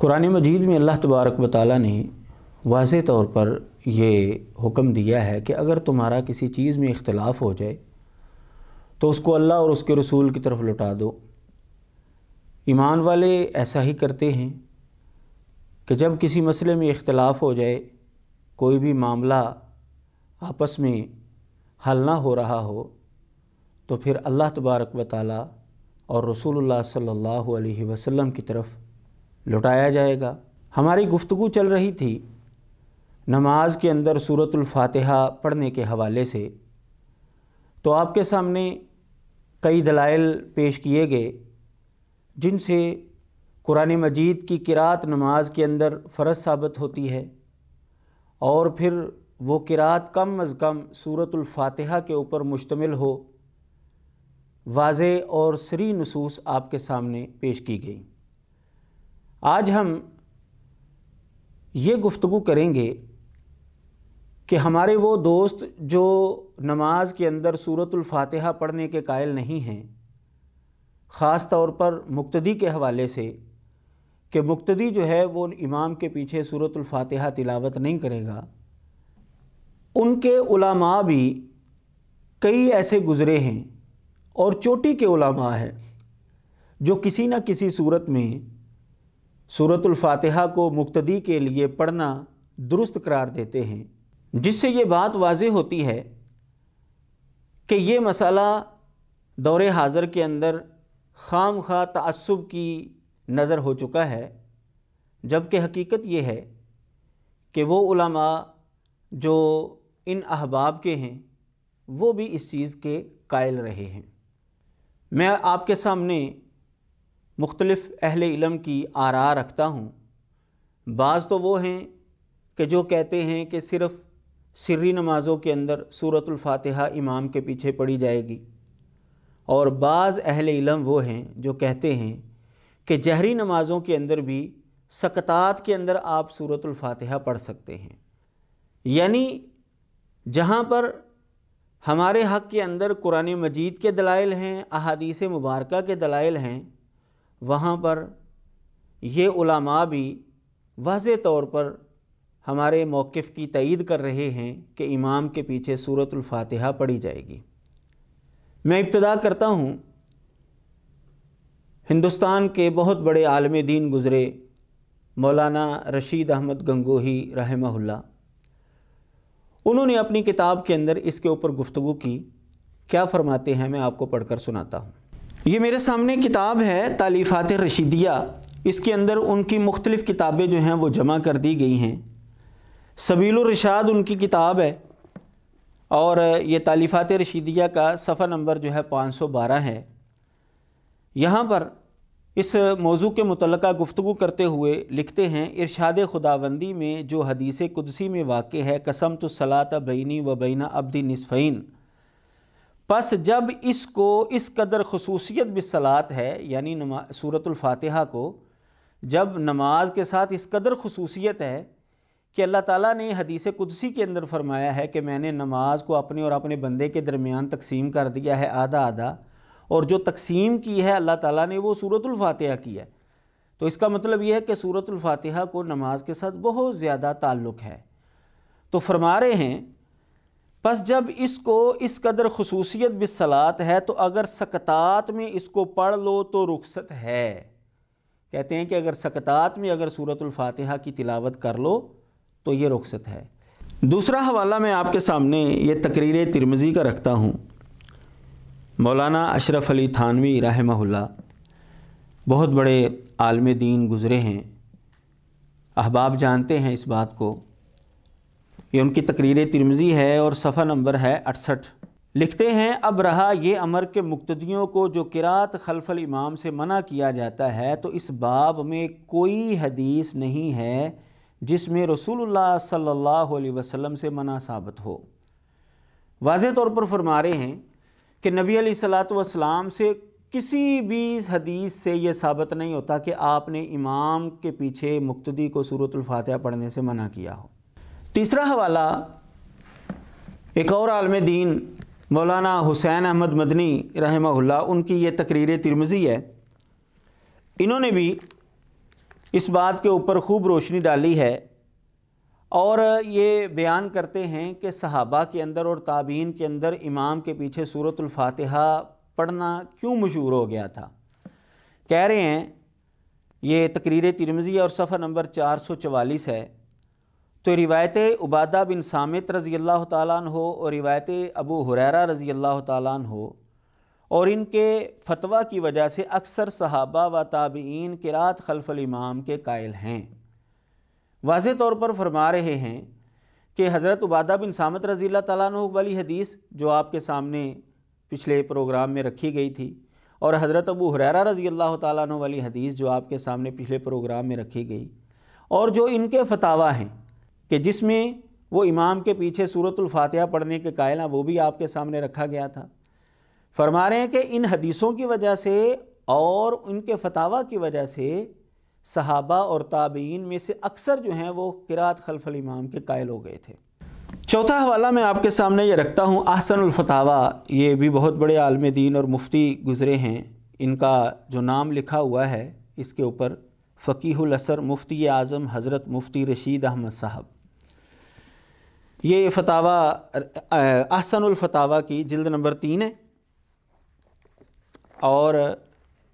कुरान मजीद में अल्लाह तबारक वाली ने वाज तौर पर ये हुक्म दिया है कि अगर तुम्हारा किसी चीज़ में इख्तलाफ हो जाए तो उसको अल्लाह और उसके रसूल की तरफ लौटा दो ईमान वाले ऐसा ही करते हैं कि जब किसी मसले में इख्तलाफ हो जाए कोई भी मामला आपस में हल ना हो रहा हो तो फिर अल्लाह तबारक व ताली और रसूलुल्लाह सल्लल्लाहु अलैहि वसल्लम की तरफ़ लौटाया जाएगा हमारी गुफ्तु चल रही थी नमाज के अंदर सूरतुल्फातिहा पढ़ने के हवाले से तो आपके सामने कई दलाइल पेश किए गए जिनसे कुरान मजीद की किरात नमाज के अंदर फ़र्ज साबित होती है और फिर वो किरात कम अज़ कम सूरतुल्फातिहा के ऊपर मुश्तमिल हो वाज और सरी नसूस आपके सामने पेश की गई आज हम ये गुफ्तु करेंगे कि हमारे वो दोस्त जो नमाज के अंदर सूरतुल फातिहा पढ़ने के कायल नहीं हैं ख़ास तौर पर मुक्तदी के हवाले से कि मुक्तदी जो है वो इमाम के पीछे सूरतुल फातिहा तिलावत नहीं करेगा उनके उलामा भी कई ऐसे गुज़रे हैं और चोटी के उलामा हैं जो किसी न किसी सूरत में सूरतुल्फातिहा को मुक्तदी के लिए पढ़ना दुरुस्त करार देते हैं जिससे ये बात वाज होती है कि ये मसला दौर हाज़र के अंदर खाम खा तसब की नज़र हो चुका है जबकि हकीकत ये है कि वो उलमा जो इन अहबाब के हैं वो भी इस चीज़ के कायल रहे हैं मैं आपके सामने मुख्तलफ़ अहल इलम की आरा रखता हूँ बाज़ तो वो हैं कि जो कहते हैं कि सिर्फ़ सर्री नमाज़ों के अंदर सूरतुल्फातिहा इमाम के पीछे पढ़ी जाएगी और बाज़ अहल इलम वो हैं जो कहते हैं कि जहरी नमाज़ों के अंदर भी सकतात के अंदर आप सूरतुल्फातिहा पढ़ सकते हैं यानी जहाँ पर हमारे हक़ के अंदर कुरान मजीद के दलाइल हैं अहादीस मुबारक के दलाइल हैं वहाँ पर ये उलमा भी वाज तौर पर हमारे मौक़ की तईद कर रहे हैं कि इमाम के पीछे सूरतफ़ातहा पढ़ी जाएगी मैं इब्तदा करता हूँ हिंदुस्तान के बहुत बड़े आलम दीन गुज़रे मौलाना रशीद अहमद गंगोही रहमहुल्ला उन्होंने अपनी किताब के अंदर इसके ऊपर गुफ्तु की क्या फ़रमाते हैं मैं आपको पढ़कर सुनाता हूँ ये मेरे सामने किताब है तालीफ़ात रशीदिया इसके अंदर उनकी मुख्तलिफ़ किताबें जो हैं वो जमा कर दी गई हैं सबील रशाद उनकी किताब है और ये तालीफ़ात रशीदिया का सफ़ा नंबर जो है पाँच सौ बारह है यहाँ पर इस मौजू के मुतल गुफ्तु करते हुए लिखते हैं इरशाद खुदाबंदी में जो हदीस कुदसी में वाक़ है कसम तो सलात बैनी व बैना अब्दी नसफ़ैन बस जब इसको इस कदर खसूसियत भी सलात है यानी सूरतफ़ातहा को जब नमाज के साथ इस कदर खसूसियत है कि अल्लाह ताला ने हदीस कुदसी के अंदर फरमाया है कि मैंने नमाज को अपने और अपने बंदे के दरमियान तकसीम कर दिया है आधा आधा और जो तकसीम की है अल्लाह ताला ने वो सूरतफ़ातहा की है तो इसका मतलब यह है कि सूरतफ़ातहा को नमाज के साथ बहुत ज़्यादा ताल्लुक़ है तो फरमा रहे हैं बस जब इसको इस कदर खसूसियत सलात है तो अगर सकतात में इसको पढ़ लो तो रुखसत है कहते हैं कि अगर सकतात में अगर सूरतफ़ातहा की तिलावत कर लो तो ये रुखसत है दूसरा हवाला मैं आपके सामने ये तकरीर तिरमज़ी का रखता हूँ मौलाना अशरफ अली थानवी रहमहुल्ला बहुत बड़े आलम दीन गुज़रे हैं अहबाब जानते हैं इस बात को ये उनकी तकरीर तिरमज़ी है और सफ़ा नंबर है अड़सठ लिखते हैं अब रहा ये अमर के मुक्तियों को जो किरात खलफल इमाम से मना किया जाता है तो इस बाब में कोई हदीस नहीं है जिसमें रसूलुल्लाह सल्लल्लाहु अलैहि वसल्लम से मना साबित हो वाज तौर पर फरमा रहे हैं कि नबी सलाम से किसी भी हदीस से ये साबित नहीं होता कि आपने इमाम के पीछे मुक्तदी को सूरतुल पढ़ने से मना किया हो तीसरा हवाला एक और आलम दीन मौलाना हुसैन अहमद मदनी रहमहुल्ला उनकी ये तकरीर तिरमज़ी है इन्होंने भी इस बात के ऊपर खूब रोशनी डाली है और ये बयान करते हैं कि सहाबा के अंदर और ताबीन के अंदर इमाम के पीछे सूरतलफ़ातहा पढ़ना क्यों मशहूर हो गया था कह रहे हैं ये तकरीर तिरमज़ी और सफ़र नंबर चार सौ चवालीस है तो रिवायत उबादा बिन सामित रज़ी अल्लाह हो और रिवायत अबू हुररा रज़ी अल्लाह हो और इनके फतवा की वजह से अक्सर सहाबा व ताबीन किरात खलफल इमाम के कायल हैं वाज तौर पर फरमा रहे हैं कि हज़रत उबादा बिन सामत रज़ी तु वाली हदीस जो आपके सामने पिछले प्रोग्राम में रखी गई थी और हज़रत अबू हुररा रज़ी अल्लाह तु वाली हदीस जो आपके सामने पिछले प्रोग्राम में रखी गई और जो इनके फतावा हैं कि जिसमें वो इमाम के पीछे सूरतुल्फातिहा पढ़ने के कायल हैं वो भी आपके सामने रखा गया था फरमा रहे हैं कि इन हदीसों की वजह से और उनके फतावा की वजह से सहाबा और ताबीन में से अक्सर जो हैं वो किरात खलफल इमाम के कायल हो गए थे चौथा हवाला मैं आपके सामने ये रखता हूँ आहसनफतावा ये भी बहुत बड़े आलम दीन और मुफ्ती गुज़रे हैं इनका जो नाम लिखा हुआ है इसके ऊपर फ़कीहुल असर मुफ्ती आज़म हज़रत मुफ्ती रशीद अहमद साहब ये फतावा अहसनफ़तावा की जल्द नंबर तीन है और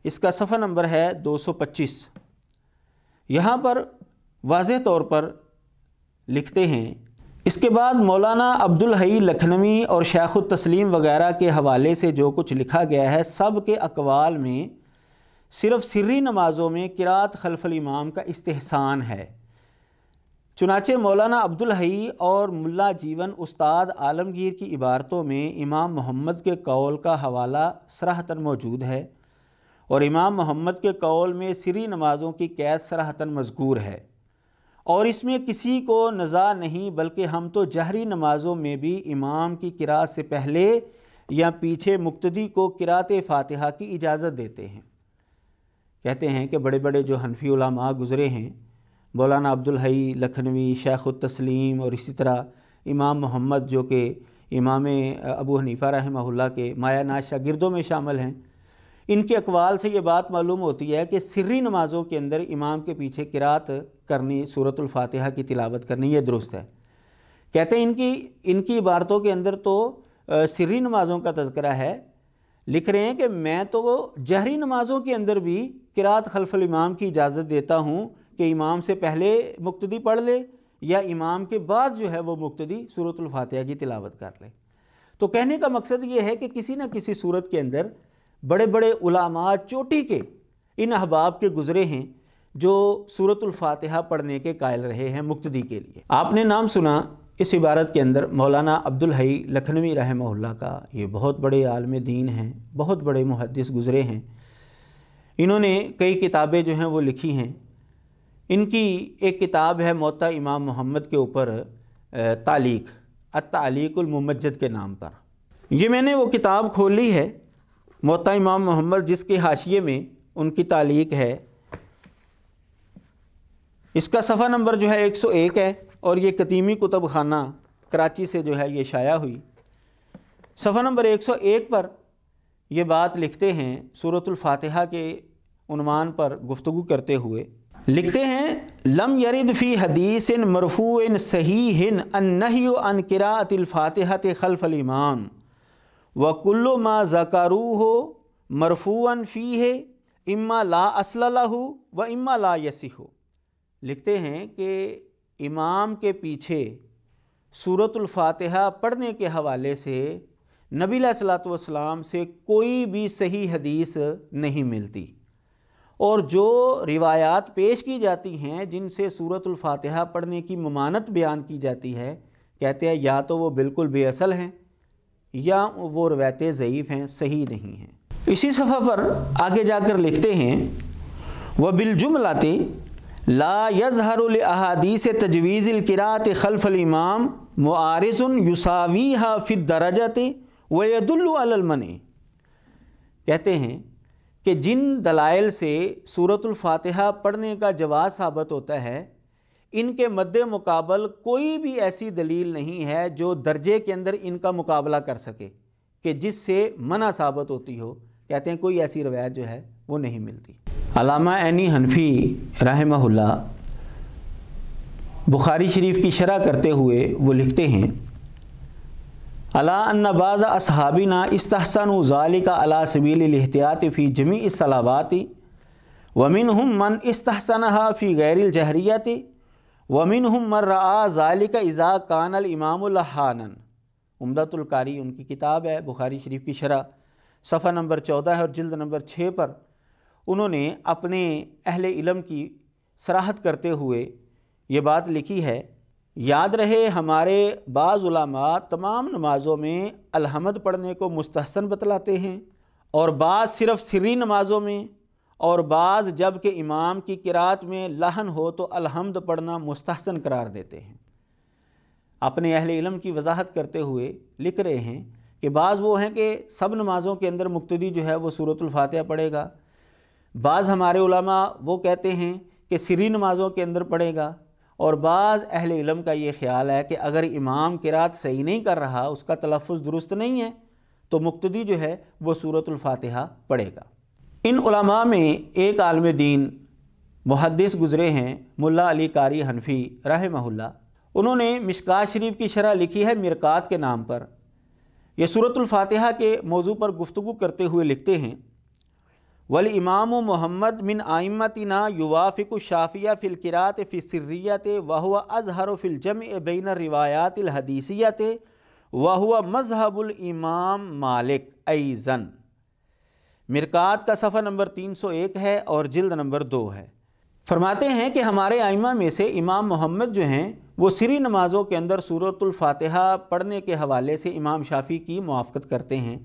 इसका सफ़ा नंबर है 225 यहाँ पर वाज तौर पर लिखते हैं इसके बाद मौलाना अब्दुल हई लखनवी और शेख तस्लीम वगैरह के हवाले से जो कुछ लिखा गया है सब के अकवाल में सिर्फ़ सिर्री नमाज़ों में किरात खलफल इमाम का इस्तेहसान है चुनाचे मौलाना अब्दुल हई और मुल्ला जीवन उस्ताद आलमगीर की इबारतों में इमाम मोहम्मद के कौल का हवाला सराहतन मौजूद है और इमाम मोहम्मद के कौल में सिरी नमाज़ों की कैद सराहतन मजगूर है और इसमें किसी को नज़ा नहीं बल्कि हम तो जहरी नमाज़ों में भी इमाम की किरात से पहले या पीछे मुक्तदी को किरात फ़ातिहा की इजाज़त देते हैं कहते हैं कि बड़े बड़े जो हनफी गुज़रे हैं मौलाना अब्दुल हई लखनवी शेख तस्लीम और इसी तरह इमाम मोहम्मद जो कि इमाम अबू हनीफ़ा रहमहुल्ला के माया ना शागिर्दों में शामिल हैं इनके अकवाल से ये बात मालूम होती है कि सिरी नमाज़ों के अंदर इमाम के पीछे किरात करनी सूरतलफ़ातहा की तिलावत करनी ये दुरुस्त है कहते हैं इनकी इनकी इबारतों के अंदर तो सिरी नमाज़ों का तस्करा है लिख रहे हैं कि मैं तो जहरी नमाज़ों के अंदर भी किरात खलफल इमाम की इजाज़त देता हूँ कि इमाम से पहले मुक्तदी पढ़ ले या इमाम के बाद जो है वह मुक्तदी सूरतुल्फातिहा की तिलावत कर ले तो कहने का मकसद ये है कि किसी न किसी सूरत के अंदर बड़े बड़े उलामा चोटी के इन अहबाब के गुज़रे हैं जो सूरतलफ़ातहा पढ़ने के कायल रहे हैं मुक्तदी के लिए आपने नाम सुना इस इबारत के अंदर मौलाना अब्दुल हई लखनवी रहमल्ला का ये बहुत बड़े आलम दीन हैं बहुत बड़े मुहदस गुज़रे हैं इन्होंने कई किताबें जो हैं वो लिखी हैं इनकी एक किताब है मोता इमाम मोहम्मद के ऊपर तालीक अतालीकमजद के नाम पर ये मैंने वो किताब खोली है मोता इमाम मोहम्मद जिसके हाशिए में उनकी तालीक है इसका सफ़ा नंबर जो है 101 है और ये कतीमी कुतब खाना कराची से जो है ये शाया हुई सफ़ा नंबर 101 पर ये बात लिखते हैं सूरतुल फातिहा के पर गुफ्तु करते हुए लिखते हैं लम यरिद फ़ी हदीस इन मरफून सही अन किरात फ़ातहत खलफ़लमान वकुल्लो मा जकारू हो मरफून फ़ी है इम्मा ला असल हो व इम्मा ला यसी हो लिखते हैं कि इमाम के पीछे सूरतफ़ातहा पढ़ने के हवाले से नबी सलात वसलाम से कोई भी सही हदीस नहीं मिलती और जो रिवायात पेश की जाती हैं जिनसे सूरतफ़ातहा पढ़ने की ममानत बयान की जाती है कहते हैं या तो वो बिल्कुल बेअसल हैं या वो रवायतें ज़यीफ़ हैं सही नहीं हैं इसी सफ़ा पर आगे जाकर लिखते हैं व बिलजुमलाते ला अहादीस तजवीज़ल किरात खलफ़लमाम मारज़ युसावी हाफिद दराजत वयदुल्लमन कहते हैं कि जिन दलाइल से सूरतुल फातिहा पढ़ने का जवाब साबित होता है इनके मद्दे मुकाबल कोई भी ऐसी दलील नहीं है जो दर्जे के अंदर इनका मुकाबला कर सके कि जिससे मना साबित होती हो कहते हैं कोई ऐसी रवायत जो है वो नहीं मिलती अलामा एनी हनफी रहमहुल्ला बुखारी शरीफ की शरह करते हुए वो लिखते हैं अला अन्नबाज़ असहाबिना इसतसन ज़ालिका अला सबीलहतियात फ़ी जमी सलावाती वमिन हम मन इसहसन फ़ी जहरियाती वमिन हम मर रआ ज़ालिका इज़ा कानल इमामहानन उमदतुल्कारी उनकी किताब है बुखारी शरीफ की शरह सफ़ा नंबर चौदह है और जल्द नंबर छः पर उन्होंने अपने अहल इलम की सराहत करते हुए ये बात लिखी है याद रहे हमारे बाज़ तमाम नमाज़ों में अलहमद पढ़ने को मुस्तहसन बतलाते हैं और बाज़ सिर्फ़ सिरी नमाज़ों में और बाज़ जब के इमाम की किरात में लहन हो तो अलहमद पढ़ना मुस्तहसन करार देते हैं अपने अहल इलम की वजाहत करते हुए लिख रहे हैं कि बाज़ वो हैं कि सब नमाज़ों के अंदर मुक्तदी जो है वो सूरतलफ़ात पढ़ेगा बाज़ हमारे वो कहते हैं कि सिरी नमाज़ों के अंदर पढ़ेगा और बाज़ अहल इलम का ये ख्याल है कि अगर इमाम किरात सही नहीं कर रहा उसका तलफ़ दुरुस्त नहीं है तो मुक्तदी जो है वह सूरतफ़ातहा पढ़ेगा इन उलमा में एक आलम दीन मुहदस गुज़रे हैं मुला अली कारी हनफी रहमहुल्ला उन्होंने मिशका शरीफ की शरह लिखी है मिरकात के नाम पर यह सूरतफ़ातहा के मौजू पर गुफ्तु करते हुए लिखते हैं वल इमाम मोहम्मद मिन आइमतना युवाफ़िक शाफिया फ़िलकरात फ़िसर्रियत वह अजहर फ़िलजम बैन रिवायात हदीसियत वह इमाम मालिक ऐज़न मरक़ात का सफ़र नंबर तीन सौ एक है और जल्द नंबर दो है फरमाते हैं कि हमारे आइमा में से इमाम मोहम्मद जो हैं वो सिरी नमाज़ों के अंदर सूरतुल्फातहा पढ़ने के हवाले से इमाम शाफ़ी की मुआफ़त करते हैं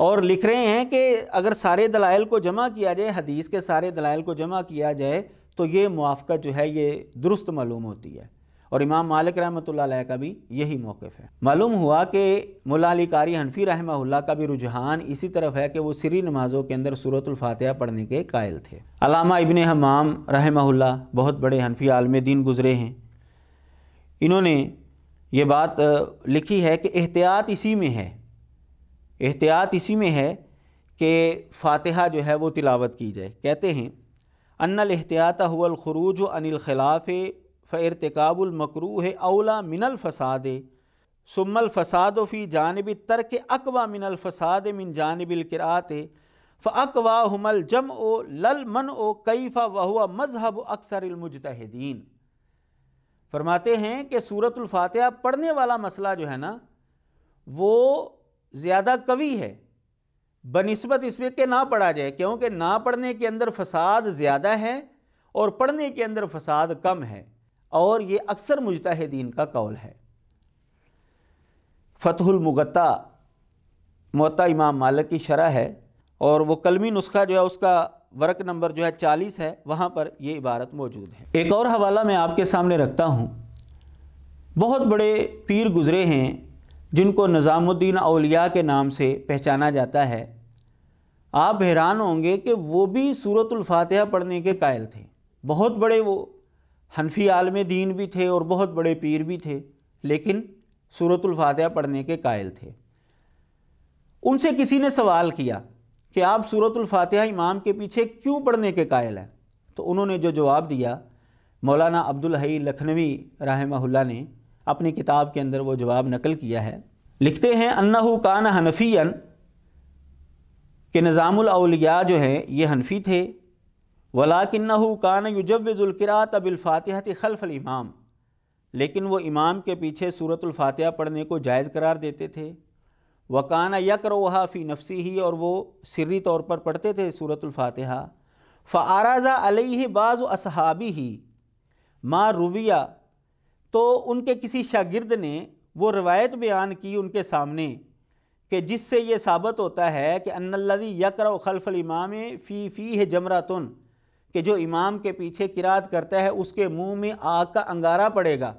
और लिख रहे हैं कि अगर सारे दलाइल को जमा किया जाए हदीस के सारे दलाइल को जमा किया जाए तो ये मुआफ़त जो है ये दुरुस्त मालूम होती है और इमाम मालिक रहमत का भी यही मौक़ है मालूम हुआ कि मुलाली कारी हनफी रहमल्ला का भी रुझान इसी तरफ है कि वो सिरी नमाज़ों के अंदर सूरतफातह पढ़ने के कायल थे अलामा इबन हमाम रहमल्ला बहुत बड़े हनफी आलम दिन गुज़रे हैं इन्होंने ये बात लिखी है कि एहतियात इसी में है एहतियात इसी में है कि फ़ातहा जो है वो तिलावत की जाए कहते हैं अनल एहतियात हुलखरूज अनिल खिलाफ़ है अवला मिनल फ़साद सुमल फ़साद फ़ी जानब तर्क अकवा मिनल फ़साद मिन जानबिल किरात फ़कवा हमल जम ओ लल मन ओ कैफ़ा वह मजहब अक्सरमजतहदीन फरमाते हैं कि सूरतफ़ातह पढ़ने वाला मसला जो है ना वो ज़्यादा कवि है बनस्बत इसमें के ना पढ़ा जाए क्योंकि ना पढ़ने के अंदर फसाद ज़्यादा है और पढ़ने के अंदर फसाद कम है और ये अक्सर मुजतहदीन का कौल है फ़तहुलमगता मोता इमाम मालक की शरह है और वो कलमी नुस्खा जो है उसका वर्क नंबर जो है चालीस है वहाँ पर ये इबारत मौजूद है एक और हवाला मैं आपके सामने रखता हूँ बहुत बड़े पीर गुज़रे हैं जिनको निज़ामुद्दीन अलिया के नाम से पहचाना जाता है आप हैरान होंगे कि वो भी सूरतुल्फातहा पढ़ने के कायल थे बहुत बड़े वो हनफी आलम दीन भी थे और बहुत बड़े पीर भी थे लेकिन सूरतुल्फातहा पढ़ने के कायल थे उनसे किसी ने सवाल किया कि आप सूरतुल्फातहा इमाम के पीछे क्यों पढ़ने के कायल हैं तो उन्होंने जो जवाब दिया मौलाना अब्दुल हई लखनवी रहमहुल्ला ने अपनी किताब के अंदर वो जवाब नकल किया है लिखते हैं अन्ना कान हनफियन के निज़ामौलिया जो हैं ये हनफी थे वलाकिन कान युजवज़ुल्करात अबिलफ़ातहत खलफल इमाम लेकिन वो इमाम के पीछे सूरतुल्फ़ातह पढ़ने को जायज़ करार देते थे वकाना यकरोहा फ़ी नफसी ही और वो सिरी तौर पर पढ़ते थे सूरतुल्फ़ातहा फ़ाराज़ा अलह बाज़ असहाबी ही माँ रुविया तो उनके किसी शागिर्द ने वो रवायत बयान की उनके सामने कि जिससे ये साबित होता है कि अन्नल्लादी यकर खलफल इमाम फ़ी फ़ी है जमरातन कि जो इमाम के पीछे किरात करता है उसके मुंह में आग का अंगारा पड़ेगा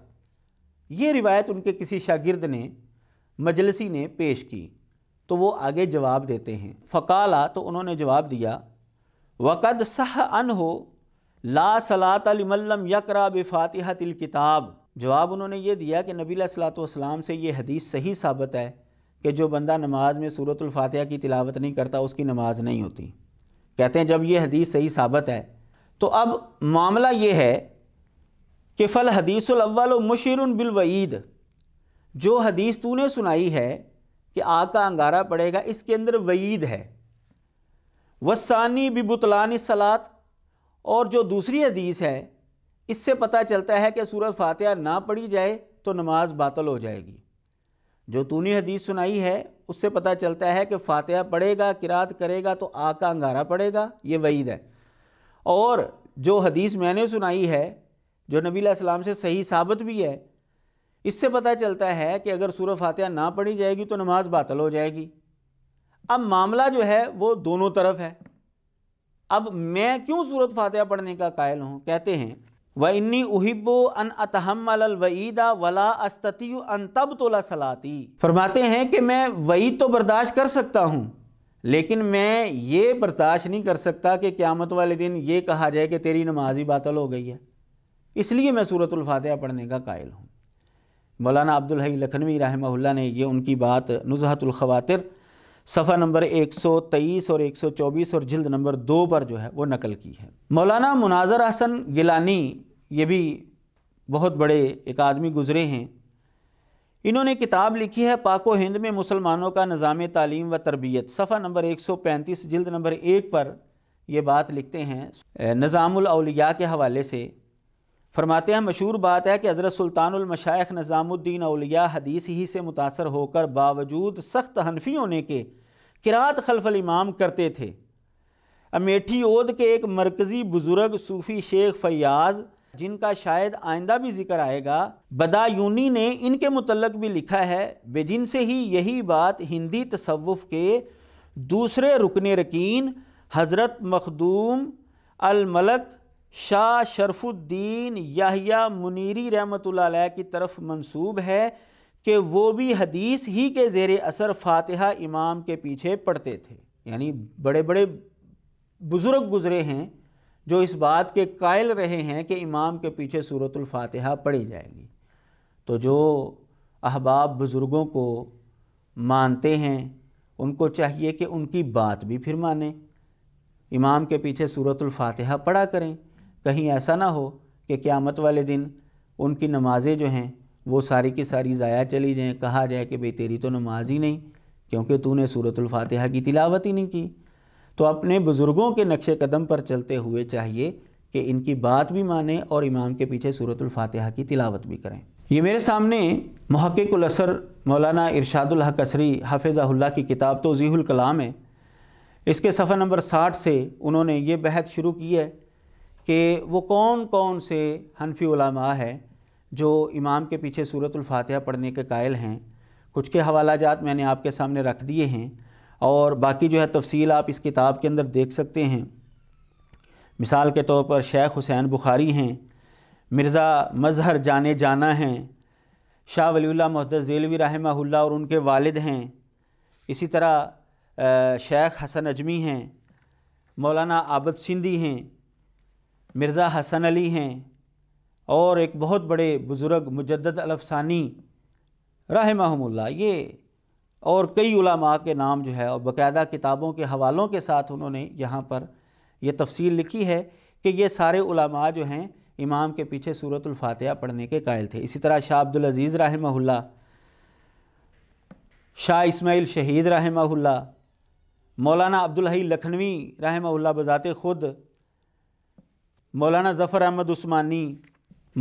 ये रिवायत उनके किसी शागिर्द ने मजलसी ने पेश की तो वो आगे जवाब देते हैं फ़काला तो उन्होंने जवाब दिया वक़द सह अन हो ला सलातमल्लम यकरा बिफातिहा तिल किताब जवाब उन्होंने ये दिया कि नबी सलाम से ये हदीस सही साबित है कि जो बंदा नमाज में सूरतुल्फातिहा की तिलावत नहीं करता उसकी नमाज नहीं होती कहते हैं जब ये हदीस सही साबित है तो अब मामला ये है कि फ़ल हदीसलवल मुशर बिलवईद जो हदीस तूने सुनाई है कि आग का अंगारा पड़ेगा इसके अंदर वईद है वसानी बिबुतलानी सलात और जो दूसरी हदीस है इससे पता चलता है कि सूरत फातिहा ना पढ़ी जाए तो नमाज बातल हो जाएगी जो तूनी हदीस सुनाई है उससे पता चलता है कि फातिहा पढ़ेगा किरात करेगा तो आ का अंगारा पड़ेगा ये वईद है और जो हदीस मैंने सुनाई है जो नबी सलाम से सही साबित भी है इससे पता चलता है कि अगर सूर फातिहा ना पढ़ी जाएगी तो नमाज बातल हो जाएगी अब मामला जो है वो दोनों तरफ है अब मैं क्यों सूरत फातिहा पढ़ने का कायल हूँ कहते हैं व इन्नी उहिबो अन अतहमल वईदा वला अस्तती अन तब तोला सलाती फरमाते हैं कि मैं वईद तो बर्दाश्त कर सकता हूँ लेकिन मैं ये बर्दाश्त नहीं कर सकता कि क़्यामत वाले दिन ये कहा जाए कि तेरी नमाज ही बातल हो गई है इसलिए मैं सूरतुल्फातह पढ़ने का कायल हूँ मौलाना अब्दुल हई लखनवी रहमहुल्ला ने यह उनकी बात नुजहतुल्खवातिर सफ़ा नंबर 123 और 124 और जिल्द नंबर दो पर जो है वो नकल की है मौलाना मुनाजर हसन गिलानी ये भी बहुत बड़े एक आदमी गुज़रे हैं इन्होंने किताब लिखी है पाको हिंद में मुसलमानों का निज़ाम तालीम व तरबियत सफ़ा नंबर 135 जिल्द नंबर एक पर यह बात लिखते हैं निज़ामलिया के हवाले से फरमाते हैं मशहूर बात है कि हज़रत सुल्तानमशाइ निज़ामुद्दीन अलिया हदीस ही से मुतासर होकर बावजूद सख्त हनफी होने के किरात खलफल इमाम करते थे अमेठी ओद के एक मरकज़ी बुज़ुर्ग सूफ़ी शेख फयाज जिनका शायद आइंदा भी जिक्र आएगा बदायूनी ने इनके मुतलक भी लिखा है बेजिन से ही यही बात हिंदी तसवुफ़ के दूसरे रुकन रकीन हज़रत मखदूम अलमलक शाह शरफुद्दीन याहिया मुनीरी रहमत की तरफ मंसूब है कि वो भी हदीस ही के ज़ेर असर फातिहा इमाम के पीछे पढ़ते थे यानी बड़े बड़े बुज़ुर्ग गुज़रे हैं जो इस बात के कायल रहे हैं कि इमाम के पीछे सूरतुल फातिहा पढ़ी जाएगी तो जो अहबाब बुज़ुर्गों को मानते हैं उनको चाहिए कि उनकी बात भी फिर माने इमाम के पीछे सूरतुल फातिहा पढ़ा करें कहीं ऐसा ना हो कि क़्यामत वाले दिन उनकी नमाज़ें जो हैं वो सारी की सारी ज़ाया चली जाएँ कहा जाए कि भाई तेरी तो नमाज ही नहीं क्योंकि तूने सूरतुल की तिलावत ही नहीं की तो अपने बुज़ुर्गों के नक्शे कदम पर चलते हुए चाहिए कि इनकी बात भी माने और इमाम के पीछे सूरत की तिलावत भी करें ये मेरे सामने महक़ुलसर मौलाना इरशादुल हक असरी हाफिज़ाहुल्ला की किताब ज़ीहुल कलाम है इसके सफ़र नंबर साठ से उन्होंने ये बहस शुरू की है कि वो कौन कौन से हनफी उलामा है जो इमाम के पीछे सूरतुल्फातिहा पढ़ने के कायल हैं कुछ के हवाला जात मैंने आपके सामने रख दिए हैं और बाकी जो है तफसील आप इस किताब के अंदर देख सकते हैं मिसाल के तौर पर शेख हुसैन बुखारी हैं मिर्ज़ा मज़हर जाने जाना हैं शाह वलील्ला मोहद्दस दिलवी रहमहुल्ला और उनके वालिद हैं इसी तरह शेख हसन अजमी हैं मौलाना आबद सिंधी हैं मिर्ज़ा हसन अली हैं और एक बहुत बड़े बुज़ुर्ग मुजद्दद अलफसानी रहमहमुल्ला ये और कई उलमा के नाम जो है और बाकायदा किताबों के हवालों के साथ उन्होंने यहाँ पर यह तफसील लिखी है कि ये सारे उलमा जो हैं इमाम के पीछे सूरतुल्फातिहा पढ़ने के कायल थे इसी तरह शाह अब्दुल अज़ीज़ रहमहुल्ला शाह इसमाइल शहीद रहमहुल्ला मौलाना हई लखनवी रहमहुल्ला बज़ात ख़ुद मौलाना ज़फ़र अहमद उस्मानी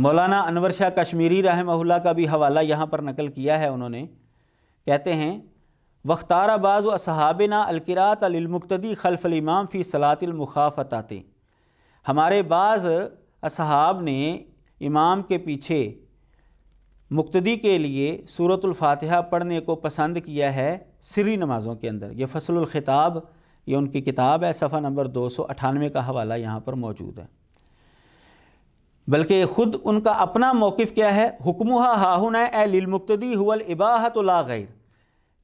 मौलाना अनवर शाह कश्मीरी रहमहुल्ला का भी हवाला यहाँ पर नकल किया है उन्होंने कहते हैं वख्ताराबाज व असहाबिना अलकिरात अलमुक्तदी इमाम फ़ी सलातिलमुखाफ़ताते हमारे बाज़ असहाब ने इमाम के पीछे मुक्तदी के लिए सूरतलफ़ातहा पढ़ने को पसंद किया है सिरी नमाज़ों के अंदर यह फ़सल खिताब ये उनकी किताब है सफ़ा नंबर दो सौ अठानवे का हवाला यहाँ पर मौजूद है बल्कि ख़ुद उनका अपना मौक़ क्या है हुक्म हाहुन लिलमुक्तदी हुल इबाहत गैर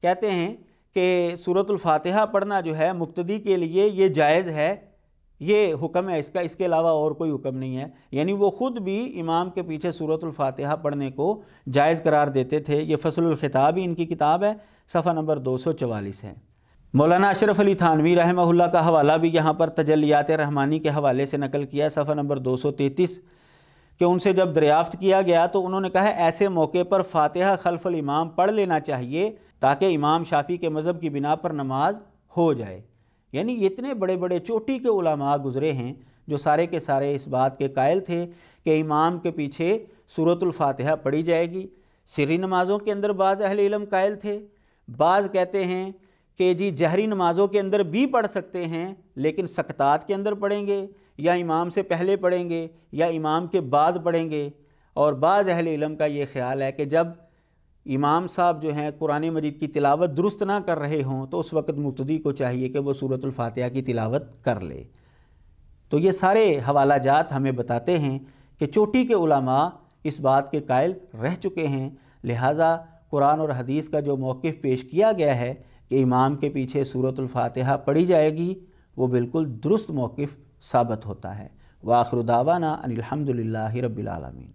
कहते हैं कि सूरतफ़ातहा पढ़ना जो है मुक्तदी के लिए ये जायज़ है ये हुक्म है इसका इसके अलावा और कोई हुक्म नहीं है यानी वो ख़ुद भी इमाम के पीछे सूरतफ़ातहा पढ़ने को जायज़ करार देते थे ये फसलखिताब ही इनकी किताब है सफ़ा नंबर दो सौ चवालीस है मौलाना अशरफ अली थानवी रहमहुल्ला का हवाला भी यहाँ पर तजलियात रहमानी के हवाले से नकल किया सफ़ा नंबर दो सौ तैतीस कि उनसे जब दरियाफ्त किया गया तो उन्होंने कहा ऐसे मौके पर फातिहा खलफल इमाम पढ़ लेना चाहिए ताकि इमाम शाफ़ी के मज़हब की बिना पर नमाज हो जाए यानी इतने बड़े बड़े चोटी के उलामा गुज़रे हैं जो सारे के सारे इस बात के कायल थे कि इमाम के पीछे सूरतुल्फातिहा पढ़ी जाएगी सिरी नमाज़ों के अंदर बाज़ अहल इलम कायल थे बाज़ कहते हैं कि जी जहरी नमाज़ों के अंदर भी पढ़ सकते हैं लेकिन सकतात के अंदर पढ़ेंगे या इमाम से पहले पढ़ेंगे या इमाम के बाद पढ़ेंगे और बाज़ अहल इलम का ये ख्याल है कि जब इमाम साहब जो हैं कुरान मजीद की तिलावत दुरुस्त ना कर रहे हों तो उस वक़्त मुतदी को चाहिए कि वह सूरतफातिहा की तिलावत कर ले तो ये सारे हवाला जात हमें बताते हैं कि चोटी के उलमा इस बात के कायल रह चुके हैं लिहाजा कुरान और हदीस का जो मौक़ पेश किया गया है कि इमाम के पीछे सूरतफातिहा पढ़ी जाएगी वो बिल्कुल दुरुस्त मौक़ साबित होता है वाखरुदावाना अनिलहमदिल्ला रबीआलमीन